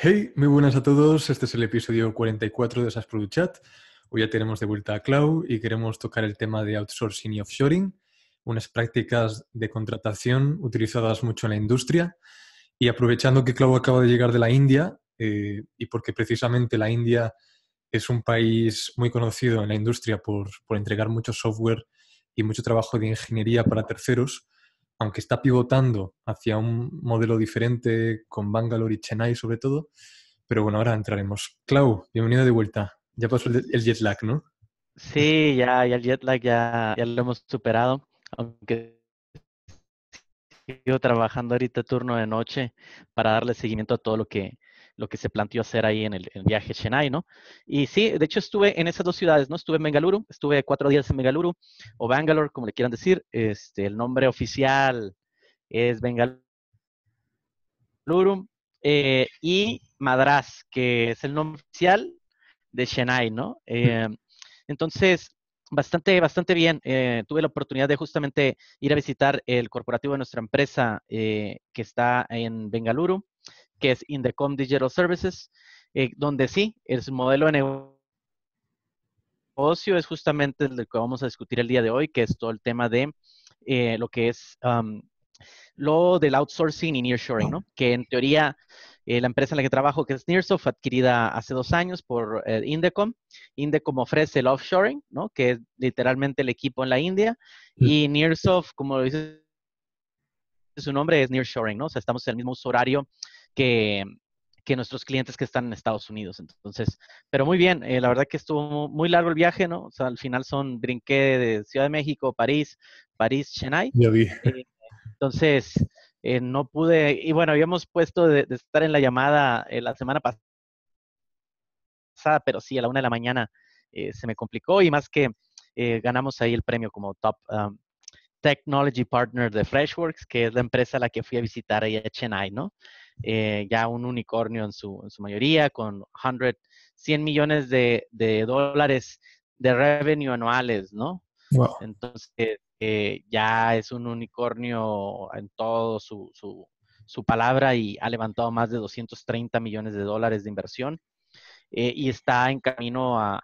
Hey, muy buenas a todos. Este es el episodio 44 de SAS Product Chat. Hoy ya tenemos de vuelta a Cloud y queremos tocar el tema de outsourcing y offshoring, unas prácticas de contratación utilizadas mucho en la industria. Y aprovechando que Clau acaba de llegar de la India, eh, y porque precisamente la India es un país muy conocido en la industria por entregar mucho software y mucho trabajo de ingeniería para terceros, aunque está pivotando hacia un modelo diferente con Bangalore y Chennai sobre todo. Pero bueno, ahora entraremos. Clau, bienvenido de vuelta. Ya pasó el jet lag, ¿no? Sí, ya, ya el jet lag ya, ya lo hemos superado, aunque sigo trabajando ahorita turno de noche para darle seguimiento a todo lo que lo que se planteó hacer ahí en el, viaje Chennai, ¿no? Y sí, de hecho estuve en esas dos ciudades, ¿no? Estuve en Bengaluru, estuve cuatro días en Bengaluru, o Bangalore, como le quieran decir. Este, el nombre oficial es Bengaluru. Eh, y Madras, que es el nombre oficial de Chennai, ¿no? Hmm. Eh, entonces, bastante, bastante bien. Eh, tuve la oportunidad de justamente ir a visitar el corporativo de nuestra empresa que está en Bengaluru que es Indecom Digital Services, eh, donde sí, el modelo de negocio es justamente el que vamos a discutir el día de hoy, que es todo el tema de eh, lo que es lo del outsourcing y nearshoring, ¿no? Que en teoría eh, la empresa en la que trabajo, que es Nearsoft, adquirida hace dos años por Indecom. Indecom ofrece el offshoring, ¿no? Que es literalmente el equipo en la India. Y Nearsoft, como lo dice su nombre, es nearshoring, ¿no? O sea, estamos en el mismo horario que, nuestros clientes que están en Estados Unidos. Entonces, pero muy bien, eh, la verdad que estuvo muy largo el viaje, ¿no? O sea, al final son brinqué de Ciudad de México, París, París, Chennai. Ya vi. Eh, entonces, eh, no pude, y bueno, habíamos puesto de, estar en la llamada la semana pasada, pero sí, a la una de la mañana se me complicó y más que ganamos ahí el premio como Top um, Technology Partner de Freshworks, que es la empresa a la que fui a visitar ahí a Chennai, ¿no? Eh, ya un unicornio en su, mayoría, con 100, 100 millones de, dólares de revenue anuales, ¿no? Entonces, eh, ya es un unicornio en todo su, palabra y ha levantado más de 230 millones de dólares de inversión eh, y está en camino a,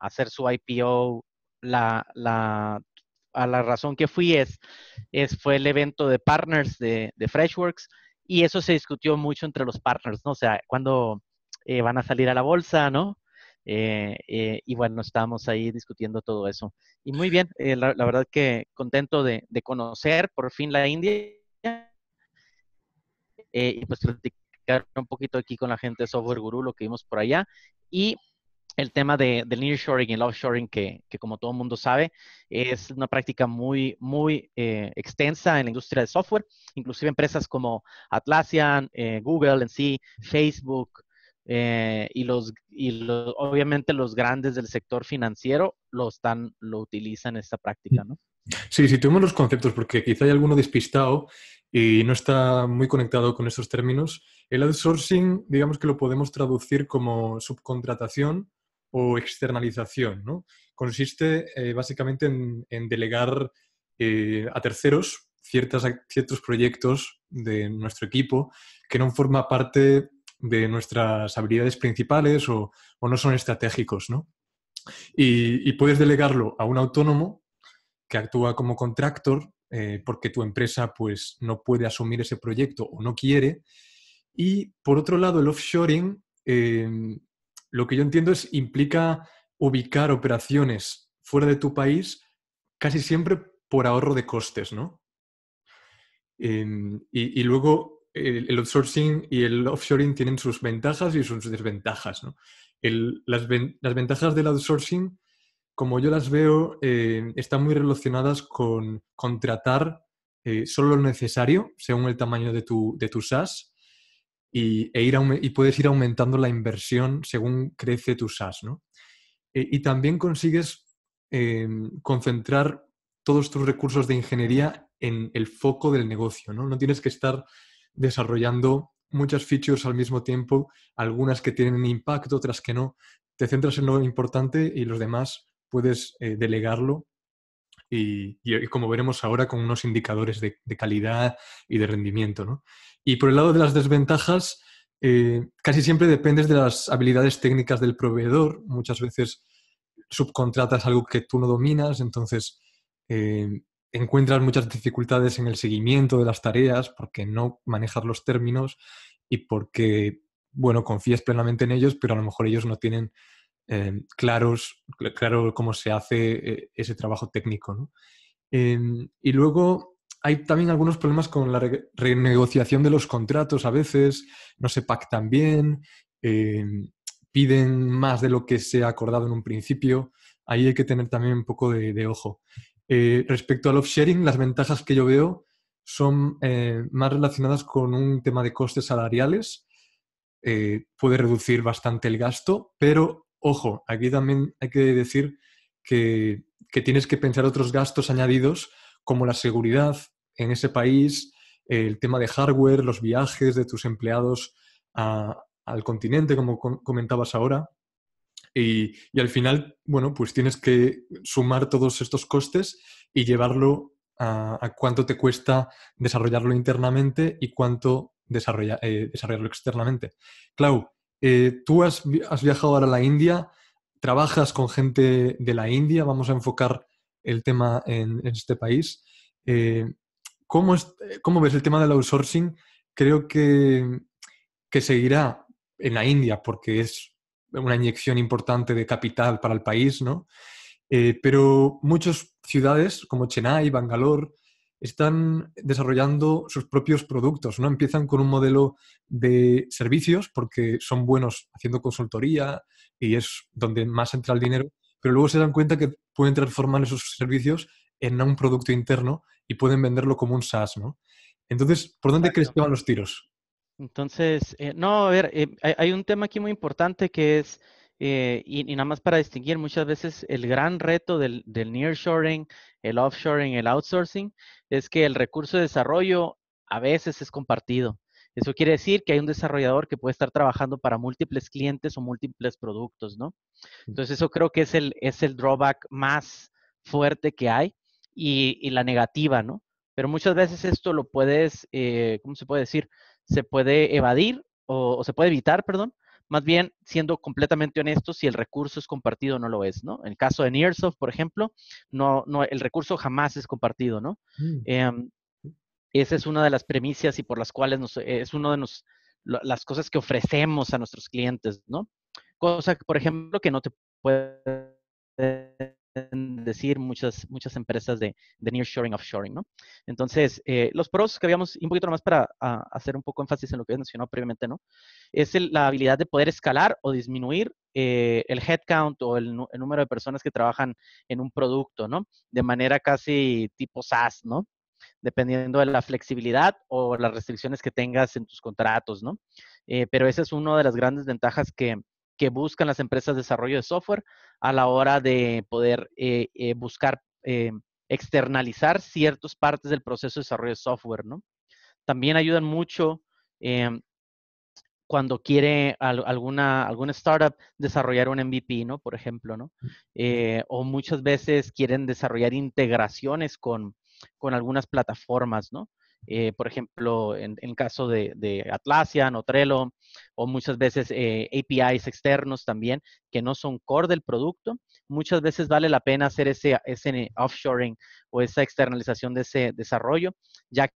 hacer su IPO. La, a la razón que fui es, es fue el evento de partners de Freshworks y eso se discutió mucho entre los partners, ¿no? O sea, cuando eh, van a salir a la bolsa, ¿no? Eh, eh, y bueno, estábamos ahí discutiendo todo eso. Y muy bien, la, verdad que contento de, de, conocer por fin la India y pues platicar un poquito aquí con la gente de Software Guru, lo que vimos por allá. Y el tema de, del nearshoring y el offshoring, que, que como todo el mundo sabe, es una práctica muy, muy eh, extensa en la industria de software. Inclusive empresas como Atlassian, eh, Google en sí, Facebook eh, y, los, y los, obviamente los grandes del sector financiero lo, están, lo utilizan esta práctica, ¿no? Sí, tuvimos los conceptos porque quizá hay alguno despistado y no está muy conectado con estos términos. El outsourcing, digamos que lo podemos traducir como subcontratación o externalización. ¿no? Consiste eh, básicamente en, delegar eh, a terceros ciertas, ciertos proyectos de nuestro equipo que no forma parte de nuestras habilidades principales o, o no son estratégicos. ¿no? Y, puedes delegarlo a un autónomo que actúa como contractor eh, porque tu empresa pues, no puede asumir ese proyecto o no quiere. Y por otro lado, el offshoring lo que yo entiendo es implica ubicar operaciones fuera de tu país casi siempre por ahorro de costes, ¿no? y, luego el, outsourcing y el offshoring tienen sus ventajas y sus desventajas, las, ventajas del outsourcing, como yo las veo, eh, están muy relacionadas con contratar eh, solo lo necesario según el tamaño de tu, de tu SaaS e y, puedes ir aumentando la inversión según crece tu SaaS. ¿no? E-, y también consigues em, concentrar todos tus recursos de ingeniería en el foco del negocio. No, no tienes que estar desarrollando muchas features al mismo tiempo, algunas que tienen impacto, otras que no. Te centras en lo importante y los demás puedes eh, delegarlo y, como veremos ahora con unos indicadores de, de calidad y de rendimiento. ¿no? Y por el lado de las desventajas, eh, casi siempre dependes de las habilidades técnicas del proveedor. Muchas veces subcontratas algo que tú no dominas, entonces eh, encuentras muchas dificultades en el seguimiento de las tareas porque no manejas los términos y porque, bueno, confías plenamente en ellos, pero a lo mejor ellos no tienen eh, claros, claro cómo se hace ese trabajo técnico. y luego hay también algunos problemas con la renegociación de los contratos a veces, no se pactan bien, em, piden más de lo que se ha acordado en un principio. Ahí hay que tener también un poco de, ojo. Eh, respecto al offsharing, las ventajas que yo veo son eh, más relacionadas con un tema de costes salariales. Eh, puede reducir bastante el gasto, pero ojo, aquí también hay que decir que, que, tienes que pensar otros gastos añadidos como la seguridad, en ese país, el tema de hardware, los viajes de tus empleados al continente, como comentabas ahora. Y, al final, bueno, pues tienes que sumar todos estos costes y llevarlo a, cuánto te cuesta desarrollarlo internamente y cuánto desarrolla, eh, desarrollarlo externamente. Clau, eh, tú has, viajado ahora a la India, trabajas con gente de la India, vamos a enfocar el tema en, este país. Eh, eh, ¿cómo, ves el tema del outsourcing? Creo que, seguirá en la India porque es una inyección importante de capital para el país, ¿no? Eh, pero muchas ciudades como Chennai, Bangalore, están desarrollando sus propios productos, ¿no? Empiezan con un modelo de servicios porque son buenos haciendo consultoría y es donde más entra el dinero, pero luego se dan cuenta que pueden transformar esos servicios en un producto interno y pueden venderlo como un SaaS, ¿no? Entonces, ¿por dónde crees que van los tiros? Entonces, eh, no, a ver, eh, hay, un tema aquí muy importante que es, eh, y, nada más para distinguir, muchas veces el gran reto del, nearshoring, el offshoring, el outsourcing, es que el recurso de desarrollo a veces es compartido. Eso quiere decir que hay un desarrollador que puede estar trabajando para múltiples clientes o múltiples productos, ¿no? Mm. Entonces, eso creo que es el, es el drawback más fuerte que hay y, la negativa, ¿no? Pero muchas veces esto lo puedes, eh, ¿cómo se puede decir? Se puede evadir o, se puede evitar, perdón, más bien siendo completamente honesto, si el recurso es compartido o no lo es, ¿no? En el caso de Nearsoft, por ejemplo, no, no, el recurso jamás es compartido, ¿no? Mm. Em, esa es una de las premisas y por las cuales eh, es una de las cosas que ofrecemos a nuestros clientes, ¿no? Cosa, por ejemplo, que no te puede decir muchas, muchas empresas de, de nearshoring, offshoring, ¿no? Entonces, eh, los pros que habíamos, un poquito más para ah, hacer un poco énfasis en lo que he mencionado previamente, ¿no? Es la habilidad de poder escalar o disminuir eh, el headcount o el, número de personas que trabajan en un producto, ¿no? De manera casi tipo SaaS, ¿no? Dependiendo de la flexibilidad o las restricciones que tengas en tus contratos, ¿no? Eh, pero esa es una de las grandes ventajas que, que buscan las empresas de desarrollo de software a la hora de poder eh, eh, buscar eh, externalizar ciertas partes del proceso de desarrollo de software, ¿no? También ayudan mucho em, cuando quiere alguna, alguna startup desarrollar un MVP, ¿no? Por ejemplo, ¿no? o muchas veces quieren desarrollar integraciones con, con algunas plataformas, ¿no? Eh, por ejemplo, en, el caso de, Atlassian o Trello, o muchas veces eh, APIs externos también, que no son core del producto, muchas veces vale la pena hacer ese, offshoring o esa externalización de ese desarrollo, ya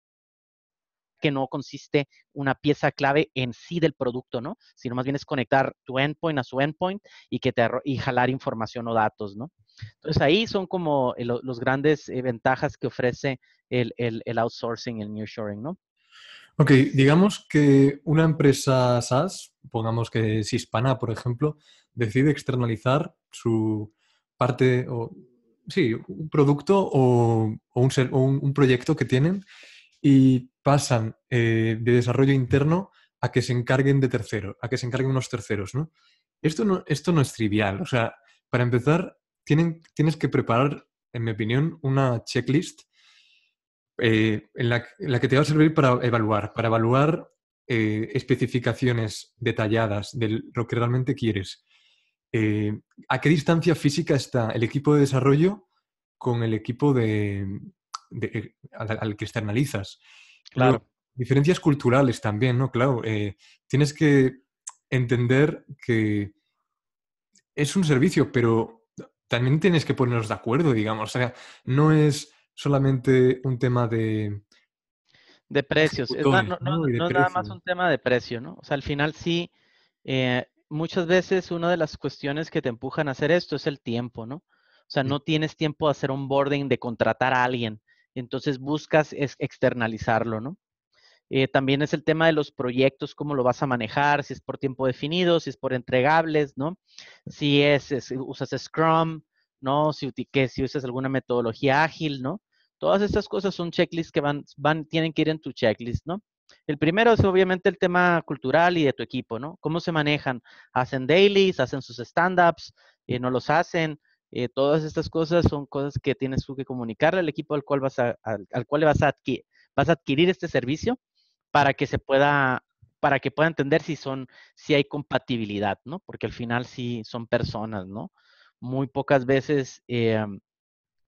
que no consiste una pieza clave en sí del producto, ¿no? Sino más bien es conectar tu endpoint a su endpoint y, que te, y jalar información o datos, ¿no? Entonces ahí son como eh, los grandes eh, ventajas que ofrece el, el, el outsourcing, el nearshoring, ¿no? Ok, digamos que una empresa SaaS, pongamos que es hispana, por ejemplo, decide externalizar su parte, o sí, un producto o, un, proyecto que tienen y pasan eh, de desarrollo interno a que se encarguen de terceros, a que se encarguen unos terceros, Esto no, esto no es trivial, o sea, para empezar, tienes que preparar, en mi opinión, una checklist eh, en, la, que te va a servir para evaluar, para evaluar eh, especificaciones detalladas de lo que realmente quieres. Eh, ¿A qué distancia física está el equipo de desarrollo con el equipo al, que externalizas? Claro. diferencias culturales también, ¿no? Claro, tienes que entender que es un servicio, pero también tienes que ponernos de acuerdo, digamos. O sea, no es solamente un tema de... De precios. no, no, nada más un tema de precio, ¿no? O sea, al final sí, eh, muchas veces una de las cuestiones que te empujan a hacer esto es el tiempo, ¿no? O sea, no tienes tiempo de hacer un boarding, de contratar a alguien. Entonces buscas externalizarlo, ¿no? Eh, también es el tema de los proyectos, cómo lo vas a manejar, si es por tiempo definido, si es por entregables, ¿no? Si es, usas Scrum, ¿no? Si, si usas alguna metodología ágil, ¿no? Todas estas cosas son checklists que van, van, tienen que ir en tu checklist, ¿no? El primero es obviamente el tema cultural y de tu equipo, ¿no? ¿Cómo se manejan? ¿Hacen dailies? ¿Hacen sus stand-ups? Eh, ¿No los hacen? Eh, todas estas cosas son cosas que tienes tú que comunicarle al equipo al cual vas al, cual vas a vas a adquirir este servicio para que se pueda, para que pueda entender si son, si hay compatibilidad, ¿no? Porque al final sí son personas, ¿no? Muy pocas veces eh,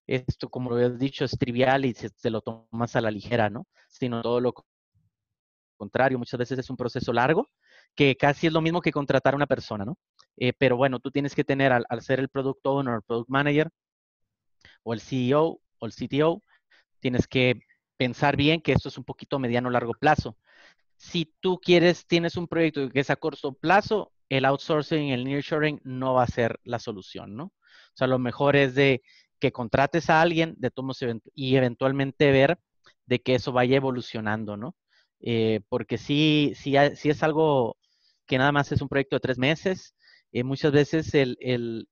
esto, como lo he dicho, es trivial y se, lo tomas a la ligera, ¿no? Sino todo lo contrario, muchas veces es un proceso largo, que casi es lo mismo que contratar a una persona, ¿no? Eh, pero bueno, tú tienes que tener, al, ser el Product Owner, el Product Manager, o el CEO, o el CTO, tienes que pensar bien que esto es un poquito mediano largo plazo. Si tú quieres, tienes un proyecto que es a corto plazo, el outsourcing, el nearshoring no va a ser la solución, ¿no? O sea, lo mejor es de que contrates a alguien de y eventualmente ver de que eso vaya evolucionando, ¿no? Eh, porque si es algo que nada más es un proyecto de tres meses, eh, muchas veces el,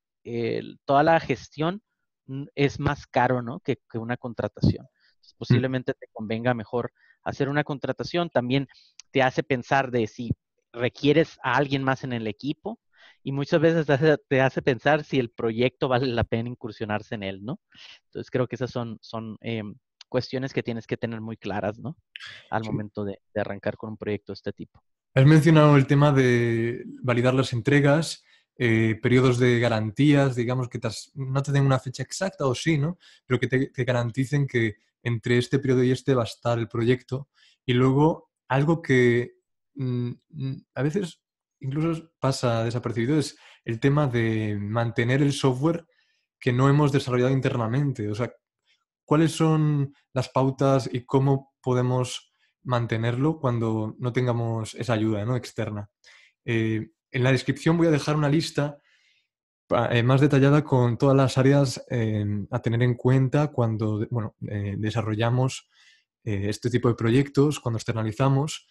toda la gestión mm, es más caro, ¿no? que una contratación. Pues, posiblemente te convenga mejor hacer una contratación. También te hace pensar de si requieres a alguien más en el equipo y muchas veces te hace, pensar si el proyecto vale la pena incursionarse en él, ¿no? Entonces creo que esas son, son em, cuestiones que tienes que tener muy claras, ¿no? Al momento de, arrancar con un proyecto de este tipo. Has mencionado el tema de validar las entregas. Eh, periodos de garantías, digamos, que no te den una fecha exacta o sí, ¿no? Pero que te garanticen que entre este periodo y este va a estar el proyecto. Y luego, algo que mm, mm, a veces incluso pasa desapercibido es el tema de mantener el software que no hemos desarrollado internamente. O sea, ¿cuáles son las pautas y cómo podemos mantenerlo cuando no tengamos esa ayuda externa? Eh, en la descripción voy a dejar una lista eh, más detallada con todas las áreas em, a tener en cuenta cuando eh, desarrollamos eh, este tipo de proyectos, cuando externalizamos,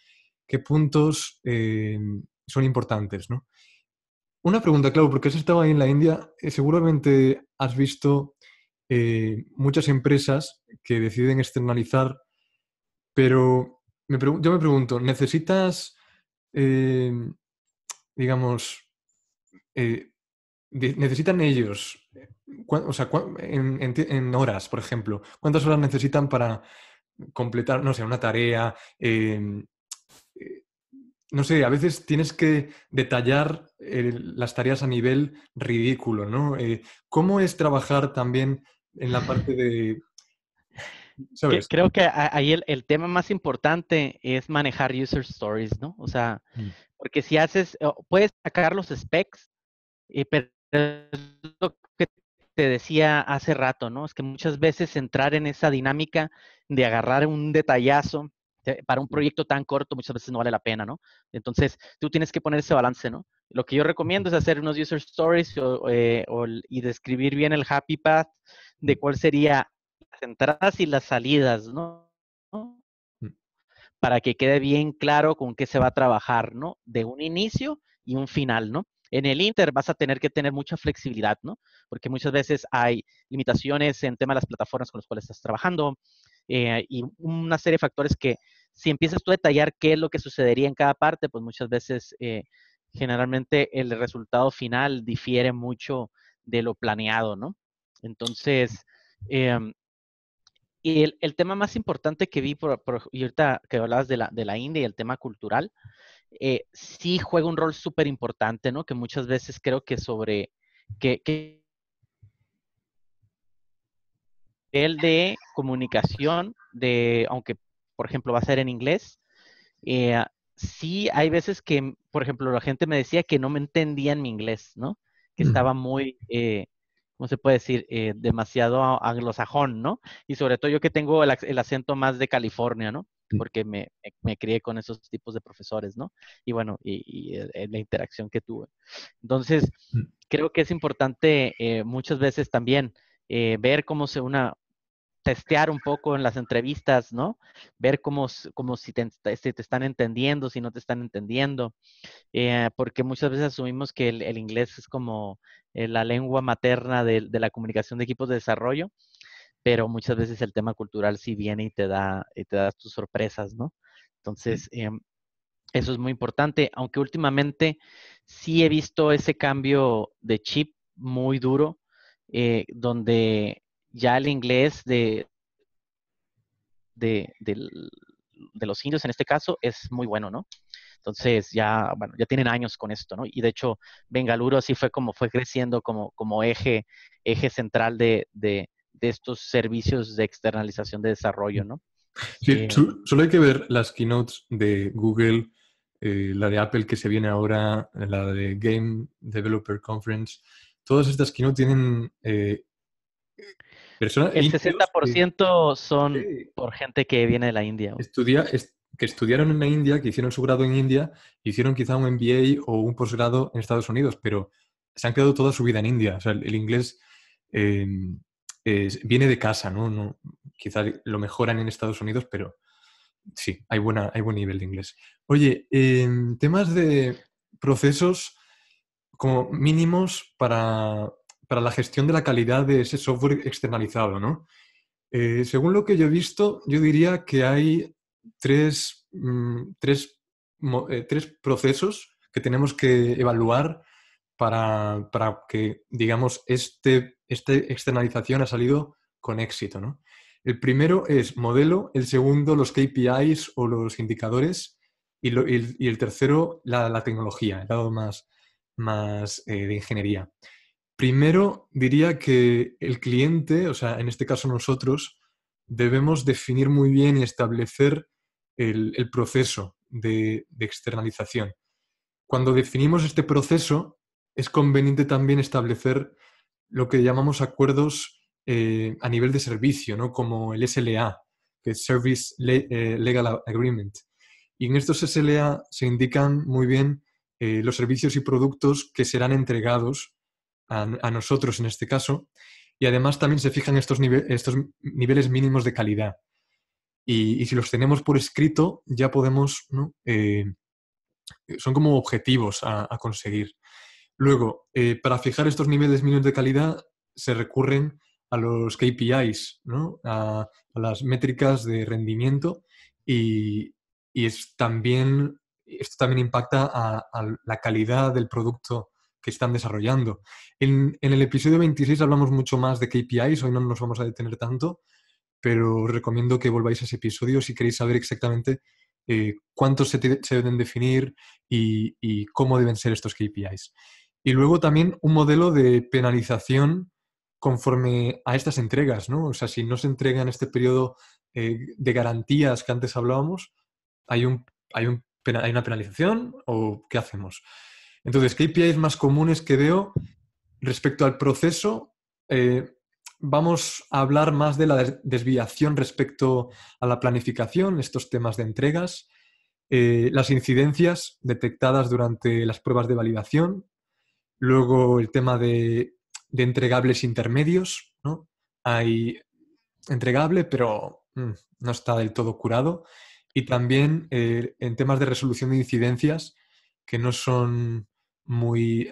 qué puntos em, son importantes. ¿no? Una pregunta, claro, porque has estado ahí en la India, seguramente has visto muchas empresas que deciden externalizar, pero me yo me pregunto, ¿necesitas, em, digamos, necesitan ellos, o sea, en, horas, por ejemplo, ¿cuántas horas necesitan para completar, no sé, una tarea? Em, eh, no sé, a veces tienes que detallar eh, las tareas a nivel ridículo, ¿no? Eh, ¿Cómo es trabajar también en la parte de... Creo que ahí el, tema más importante es manejar user stories, ¿no? O sea, mm. porque si haces, puedes sacar los specs, pero lo que te decía hace rato, ¿no? Es que muchas veces entrar en esa dinámica de agarrar un detallazo eh, para un proyecto tan corto muchas veces no vale la pena, ¿no? Entonces, tú tienes que poner ese balance, ¿no? Lo que yo recomiendo es hacer unos user stories eh, y describir bien el happy path de mm. cuál sería las entradas y las salidas, ¿No? Mm. Para que quede bien claro con qué se va a trabajar, ¿no? De un inicio y un final, ¿no? En el Inter vas a tener que tener mucha flexibilidad, ¿no? Porque muchas veces hay limitaciones en tema de las plataformas con las cuales estás trabajando eh, y una serie de factores que si empiezas tú a detallar qué es lo que sucedería en cada parte, pues muchas veces eh, generalmente el resultado final difiere mucho de lo planeado, ¿no? Entonces, em, el, tema más importante que vi, por, y ahorita que hablabas de la, de la India y el tema cultural, eh, sí juega un rol súper importante, ¿no? Que muchas veces creo que sobre, que, el de comunicación, de, aunque por ejemplo va a ser en inglés, eh, ah, sí hay veces que, por ejemplo, la gente me decía que no me entendía en mi inglés, ¿no? Que mm. estaba muy, eh, ¿cómo se puede decir? demasiado anglosajón, ¿no? Y sobre todo yo que tengo el acento más de California, ¿no? porque me, me, crié con esos tipos de profesores, ¿no? Y bueno, y, eh, la interacción que tuve. Entonces, mm. creo que es importante eh, muchas veces también eh, ver cómo se una, testear un poco en las entrevistas, ¿no? Ver cómo, cómo si, te, están entendiendo, si no te están entendiendo, porque muchas veces asumimos que el, inglés es como la lengua materna de, la comunicación de equipos de desarrollo pero muchas veces el tema cultural sí viene y te da, y te da tus sorpresas, ¿no? Entonces, em, eso es muy importante, aunque últimamente sí he visto ese cambio de chip muy duro, eh, donde ya el inglés de, de, los indios en este caso es muy bueno, ¿no? Entonces ya, bueno, ya tienen años con esto, ¿no? Y de hecho, Bengaluru así fue como fue creciendo como, como eje, eje central de, de estos servicios de externalización de desarrollo, ¿no? Sí, eh, solo hay que ver las keynotes de Google, eh, la de Apple que se viene ahora, la de Game Developer Conference. Todas estas keynote tienen eh, personas... El 60% son por gente que viene de la India. que estudiaron en la India, que hicieron su grado en India, hicieron quizá un MBA o un posgrado en Estados Unidos, pero se han quedado toda su vida en India. O sea, el, inglés viene de casa, ¿no? quizás lo mejoran en Estados Unidos, pero sí, hay, buena, hay buen nivel de inglés. Oye, en temas de procesos como mínimos para, la gestión de la calidad de ese software externalizado, ¿no? Eh, según lo que yo he visto, yo diría que hay tres, mm, eh, procesos que tenemos que evaluar para, para que, digamos, este esta externalización ha salido con éxito. ¿no? El primero es modelo, el segundo los KPIs o los indicadores y, el tercero la, tecnología, el lado más, más eh, de ingeniería. Primero diría que el cliente, o sea, en este caso nosotros, debemos definir muy bien y establecer el, proceso de externalización. Cuando definimos este proceso, es conveniente también establecer lo que llamamos acuerdos eh, a nivel de servicio, ¿no? como el SLA, que Service eh, Legal Agreement. Y en estos SLA se indican muy bien eh, los servicios y productos que serán entregados a, nosotros en este caso. Y además también se fijan estos, niveles mínimos de calidad. Y, si los tenemos por escrito, ya podemos, son como objetivos a conseguir. Luego, eh, para fijar estos niveles mínimos de calidad se recurren a los KPIs, a, las métricas de rendimiento y, también, esto también impacta a, la calidad del producto que están desarrollando. En, el episodio 26 hablamos mucho más de KPIs, hoy no nos vamos a detener tanto, pero os recomiendo que volváis a ese episodio si queréis saber exactamente eh, cuántos se, deben definir y, y cómo deben ser estos KPIs. Y luego también un modelo de penalización conforme a estas entregas, ¿no? O sea, si no se entrega en este periodo eh, de garantías que antes hablábamos, hay, un, hay, una penalización o qué hacemos. Entonces, ¿qué KPIs más comunes que veo respecto al proceso, eh, vamos a hablar más de la desviación respecto a la planificación, estos temas de entregas, eh, las incidencias detectadas durante las pruebas de validación, Luego el tema de, entregables intermedios, ¿no? Hay entregable, pero mm, no está del todo curado. Y también eh, en temas de resolución de incidencias que no son muy,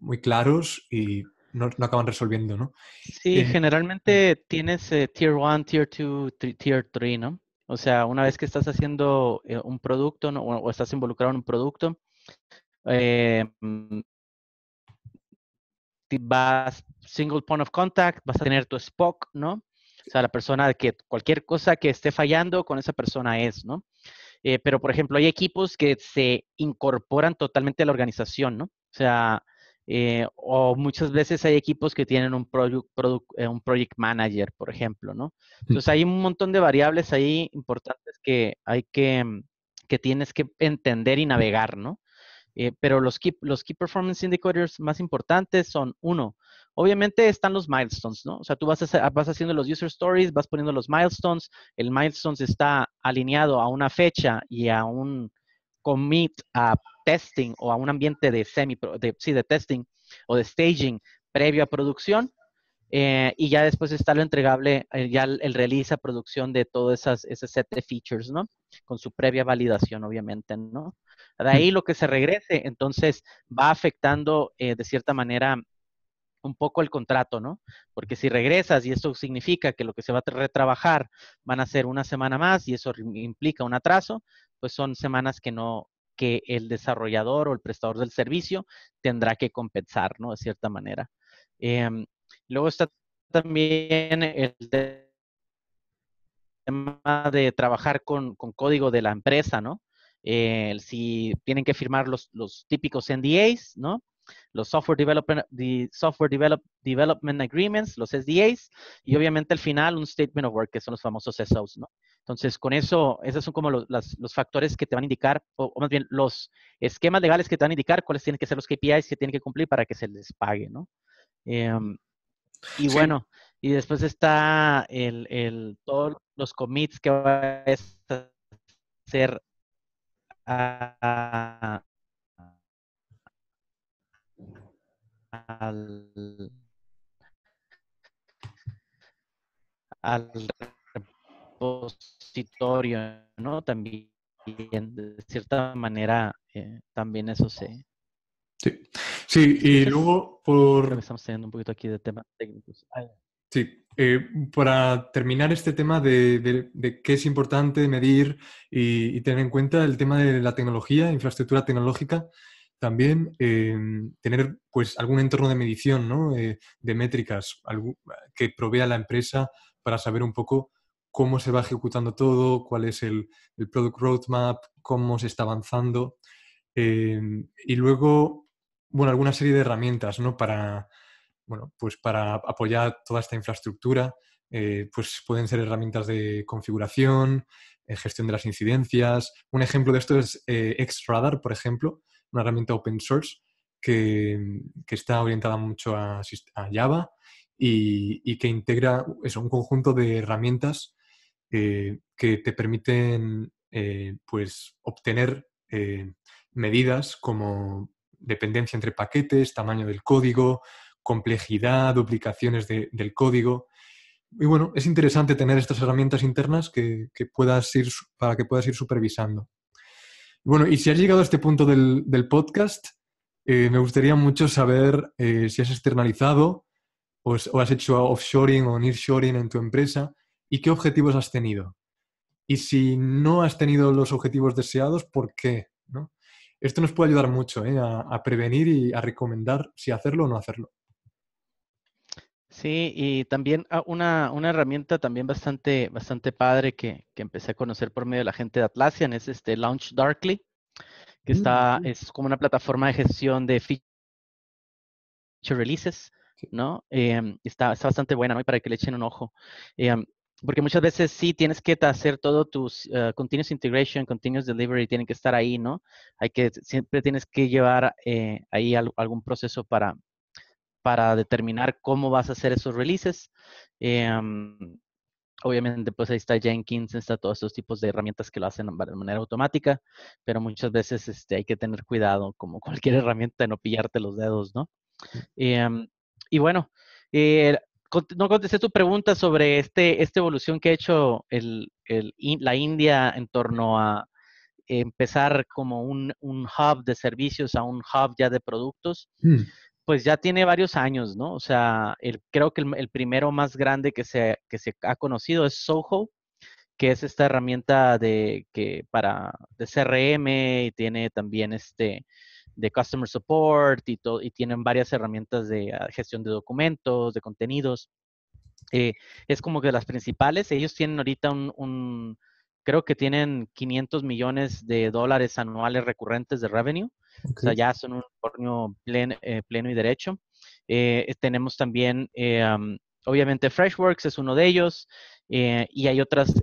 muy claros y no, acaban resolviendo, ¿no? Sí, generalmente tienes eh, Tier 1, Tier 2, Tier 3, ¿no? O sea, una vez que estás haciendo eh, un producto o, estás involucrado en un producto, mm, vas single point of contact, vas a tener tu SPOC, ¿no? O sea, la persona que cualquier cosa que esté fallando con esa persona es, ¿no? Eh, pero, por ejemplo, hay equipos que se incorporan totalmente a la organización, ¿no? O sea, eh, o muchas veces hay equipos que tienen un eh, un project manager, por ejemplo, ¿no? Entonces hay un montón de variables ahí importantes que hay que, que tienes que entender y navegar, ¿no? Eh, pero los key, performance indicators más importantes son, uno, obviamente están los milestones, ¿no? O sea, tú vas, haciendo los user stories, vas poniendo los milestones, el milestones está alineado a una fecha y a un commit a testing o a un ambiente de semi, de, sí, de testing o de staging previo a producción. Eh, y ya después está lo entregable, eh, ya el, release a producción de todo esas, ese set de features, ¿no? Con su previa validación, obviamente, ¿no? De ahí lo que se regrese, entonces va afectando eh, de cierta manera un poco el contrato, ¿no? Porque si regresas y esto significa que lo que se va a retrabajar van a ser una semana más y eso implica un atraso, pues son semanas que no, que el desarrollador o el prestador del servicio tendrá que compensar, ¿no? De cierta manera. Eh, Luego está también el tema de trabajar con, código de la empresa, ¿no? si tienen que firmar los, los, típicos NDAs, ¿no? Los Software, Development, software Development Agreements, los SDAs, y obviamente al final un Statement of Work, que son los famosos SOs, ¿no? Entonces, con eso, esos son como los, factores que te van a indicar, o, más bien los esquemas legales que te van a indicar cuáles tienen que ser los KPIs que tienen que cumplir para que se les pague, ¿no? Em, y bueno, y después está el, el, todos los commits que va a hacer al, al repositorio, ¿no? También, de cierta manera, eh, también eso se... Sí. Sí, y luego por... me estamos teniendo un poquito aquí de temas técnicos. Ah, sí, eh, para terminar este tema de, de, qué es importante medir y, tener en cuenta el tema de la tecnología, infraestructura tecnológica, también em, tener pues algún entorno de medición, ¿no? Eh, de métricas que provea la empresa para saber un poco cómo se va ejecutando todo, cuál es el, el product roadmap, cómo se está avanzando. Em, y luego bueno, alguna serie de herramientas, Para, bueno, pues para apoyar toda esta infraestructura, eh, pues pueden ser herramientas de configuración, eh, gestión de las incidencias. Un ejemplo de esto es eh, Xradar, por ejemplo, una herramienta open source que, está orientada mucho a, Java y, que integra un conjunto de herramientas eh, que te permiten pues, obtener medidas como dependencia entre paquetes, tamaño del código, complejidad, duplicaciones del código. Y bueno, es interesante tener estas herramientas internas que, que puedas ir, para que puedas ir supervisando. Bueno, y si has llegado a este punto del, podcast, eh, me gustaría mucho saber eh, si has externalizado o, o, has hecho offshoring o nearshoring en tu empresa y qué objetivos has tenido. Y si no has tenido los objetivos deseados, ¿por qué? Esto nos puede ayudar mucho ¿eh? a, prevenir y a recomendar si hacerlo o no hacerlo. Sí, y también ah, una, una, herramienta también bastante, bastante padre que, empecé a conocer por medio de la gente de Atlassian es este Launch Darkly, que mm, está, es como una plataforma de gestión de feature releases, ¿no? Em, está, está, bastante buena, ¿no? para que le echen un ojo. Em, porque muchas veces sí tienes que hacer todo tus eh, continuous integration, continuous delivery, tienen que estar ahí, ¿no? Hay que, siempre tienes que llevar eh, ahí algún proceso para, para determinar cómo vas a hacer esos releases. Em, obviamente, pues ahí está Jenkins, está todos esos tipos de herramientas que lo hacen de manera automática, pero muchas veces este, hay que tener cuidado, como cualquier herramienta, de no pillarte los dedos, ¿no? Em, y bueno, eh, no contesté tu pregunta sobre este, esta evolución que ha hecho la India en torno a empezar como un, hub de servicios a un hub ya de productos. Hmm. Pues ya tiene varios años, ¿no? O sea, creo que el, primero más grande que se, que se ha conocido es Soho, que es esta herramienta de, que para, de CRM y tiene también este, de customer support y, tienen varias herramientas de ah, gestión de documentos, de contenidos. Eh, es como que las principales. Ellos tienen ahorita un, creo que tienen 500 millones de dólares anuales recurrentes de revenue. O sea, ya son un porno eh, pleno y derecho. Eh, tenemos también, obviamente, Freshworks es uno de ellos. y hay otras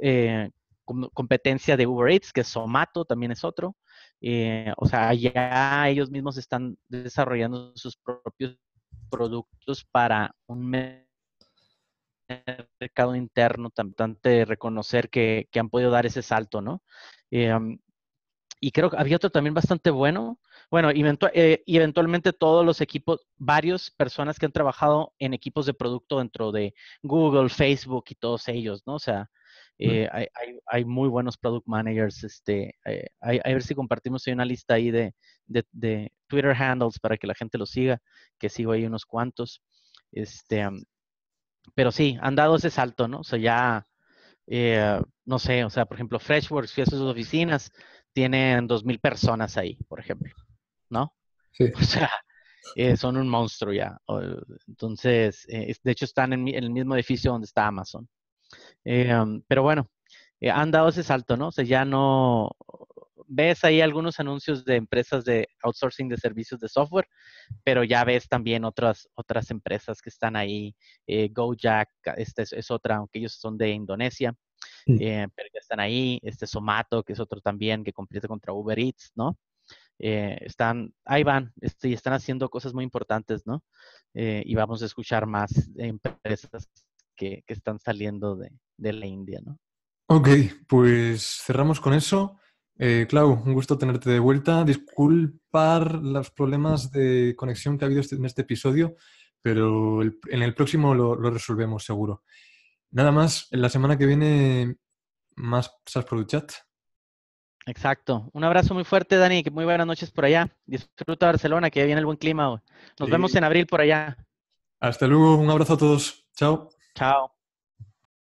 competencias de Uber Eats, que Somato también es otro. Eh, o sea, ya ellos mismos están desarrollando sus propios productos para un mercado interno tan, de reconocer que, han podido dar ese salto, ¿no? Em, y creo que había otro también bastante bueno. Bueno, eh, y eventualmente todos los equipos, varias personas que han trabajado en equipos de producto dentro de Google, Facebook y todos ellos, ¿no? O sea, eh, hay, hay, muy buenos product managers. Este, eh, a ver si compartimos hay una lista ahí de, Twitter handles para que la gente lo siga, que sigo ahí unos cuantos. Este, mm, pero sí, han dado ese salto, ¿no? O sea, ya, eh, no sé, o sea, por ejemplo, Freshworks, fíjese sus oficinas, tienen 2.000 personas ahí, por ejemplo, ¿no? Sí. O sea, son un monstruo ya. Entonces, de hecho, están en el mismo edificio donde está Amazon. Em, pero bueno, eh, han dado ese salto, ¿no? O sea, ya no ves ahí algunos anuncios de empresas de outsourcing de servicios de software, pero ya ves también otras, otras empresas que están ahí. Gojack eh, Gojak este es, otra, aunque ellos son de Indonesia, eh, pero ya están ahí. Este Somato, que es otro también que compite contra Uber Eats, ¿no? están, ahí van, este, y están haciendo cosas muy importantes, ¿no? y vamos a escuchar más empresas que, están saliendo de, la India, Ok, pues cerramos con eso. Eh, Clau, un gusto tenerte de vuelta. Disculpar los problemas de conexión que ha habido este, en este episodio, pero en el próximo lo, resolvemos seguro. Nada más, en la semana que viene, más SAS Chat. Exacto. Un abrazo muy fuerte, Dani. Que muy buenas noches por allá. Disfruta Barcelona, que viene el buen clima. Nos vemos en abril por allá. Hasta luego. Un abrazo a todos. Chao. Chao.